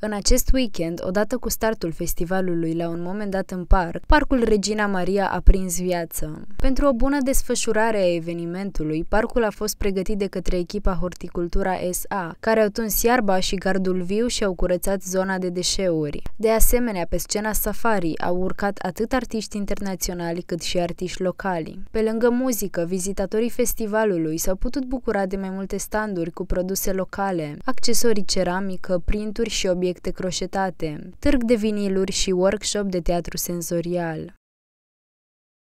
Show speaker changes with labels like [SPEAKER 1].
[SPEAKER 1] În acest weekend, odată cu startul festivalului la un moment dat în parc, Parcul Regina Maria a prins viață. Pentru o bună desfășurare a evenimentului, parcul a fost pregătit de către echipa Horticultura SA, care au tuns iarba și gardul viu și au curățat zona de deșeuri. De asemenea, pe scena safari au urcat atât artiști internaționali cât și artiști locali. Pe lângă muzică, vizitatorii festivalului s-au putut bucura de mai multe standuri cu produse locale, accesorii ceramică, printuri și obiecte obiecte croșetate, târg de viniluri și workshop de teatru senzorial.